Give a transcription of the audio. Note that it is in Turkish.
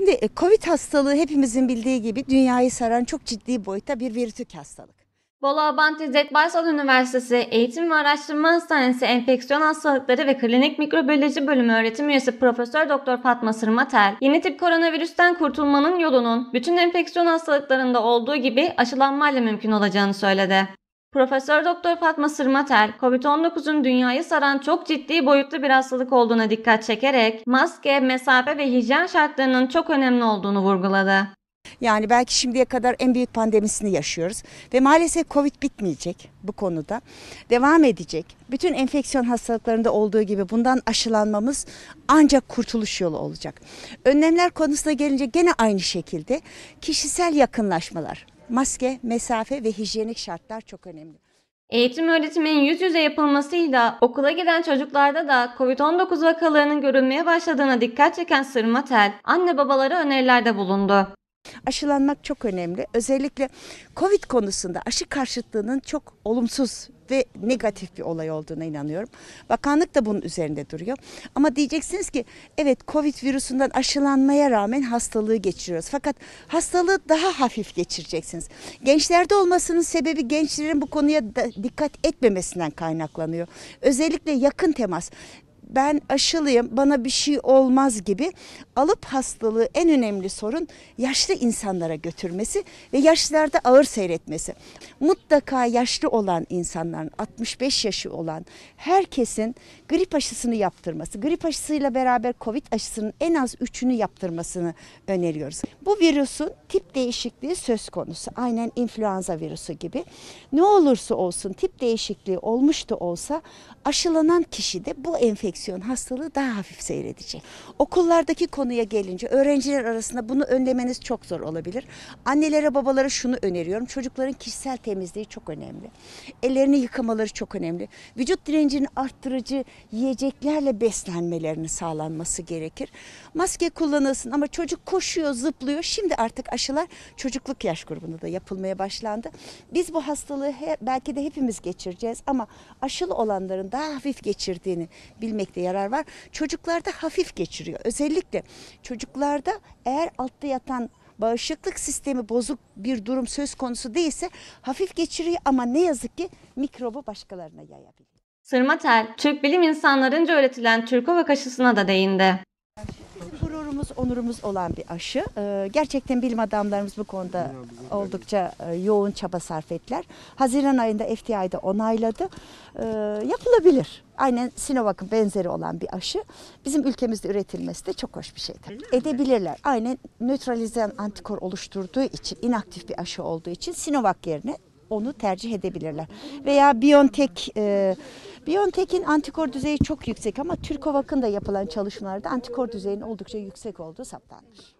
Şimdi e, Covid hastalığı hepimizin bildiği gibi dünyayı saran çok ciddi boyutta bir virütük hastalık. Bolu Abant İzzet Üniversitesi Eğitim ve Araştırma Hastanesi Enfeksiyon Hastalıkları ve Klinik Mikrobiyoloji Bölümü öğretim üyesi Profesör Doktor Fatma Sırmatel, yeni tip koronavirüsten kurtulmanın yolunun bütün enfeksiyon hastalıklarında olduğu gibi aşılanmayla mümkün olacağını söyledi. Profesör Doktor Fatma Sırmater, COVID-19'un dünyayı saran çok ciddi boyutlu bir hastalık olduğuna dikkat çekerek maske, mesafe ve hijyen şartlarının çok önemli olduğunu vurguladı. Yani belki şimdiye kadar en büyük pandemisini yaşıyoruz ve maalesef Covid bitmeyecek bu konuda. Devam edecek. Bütün enfeksiyon hastalıklarında olduğu gibi bundan aşılanmamız ancak kurtuluş yolu olacak. Önlemler konusuna gelince gene aynı şekilde kişisel yakınlaşmalar maske, mesafe ve hijyenik şartlar çok önemli. Eğitim öğretimin yüz yüze yapılmasıyla okula giden çocuklarda da COVID-19 vakalarının görülmeye başladığına dikkat çeken Sırma Tel, anne babalara önerilerde bulundu. Aşılanmak çok önemli. Özellikle Covid konusunda aşı karşıtlığının çok olumsuz ve negatif bir olay olduğuna inanıyorum. Bakanlık da bunun üzerinde duruyor. Ama diyeceksiniz ki evet Covid virüsünden aşılanmaya rağmen hastalığı geçiriyoruz. Fakat hastalığı daha hafif geçireceksiniz. Gençlerde olmasının sebebi gençlerin bu konuya dikkat etmemesinden kaynaklanıyor. Özellikle yakın temas ben aşılıyım bana bir şey olmaz gibi alıp hastalığı en önemli sorun yaşlı insanlara götürmesi ve yaşlılarda ağır seyretmesi. Mutlaka yaşlı olan insanların 65 yaşı olan herkesin grip aşısını yaptırması, grip aşısıyla beraber covid aşısının en az 3'ünü yaptırmasını öneriyoruz. Bu virüsün tip değişikliği söz konusu. Aynen influenza virüsü gibi. Ne olursa olsun tip değişikliği olmuş da olsa aşılanan kişi de bu enfeksiyon enfeksiyon hastalığı daha hafif seyredecek. Okullardaki konuya gelince öğrenciler arasında bunu önlemeniz çok zor olabilir. Annelere babalara şunu öneriyorum. Çocukların kişisel temizliği çok önemli. Ellerini yıkamaları çok önemli. Vücut direncini arttırıcı yiyeceklerle beslenmelerinin sağlanması gerekir. Maske kullanılsın ama çocuk koşuyor, zıplıyor. Şimdi artık aşılar çocukluk yaş grubunda da yapılmaya başlandı. Biz bu hastalığı belki de hepimiz geçireceğiz ama aşılı olanların daha hafif geçirdiğini bilmek vermekte yarar var. Çocuklarda hafif geçiriyor. Özellikle çocuklarda eğer altta yatan bağışıklık sistemi bozuk bir durum söz konusu değilse hafif geçiriyor ama ne yazık ki mikrobu başkalarına yayabilir. Sırma tel, Türk bilim insanlarınca öğretilen Türkovak kaşısına da değindi namusumuz, onurumuz olan bir aşı. Ee, gerçekten bilim adamlarımız bu konuda oldukça e, yoğun çaba sarf ettiler. Haziran ayında FDA'da onayladı. Ee, yapılabilir. Aynen Sinovac'ın benzeri olan bir aşı bizim ülkemizde üretilmesi de çok hoş bir şey. Edebilirler. Aynen nötralizen antikor oluşturduğu için, inaktif bir aşı olduğu için Sinovac yerine onu tercih edebilirler. Veya Biontech e, Biontech'in antikor düzeyi çok yüksek ama Türkovak'ın da yapılan çalışmalarda antikor düzeyinin oldukça yüksek olduğu saptanmış.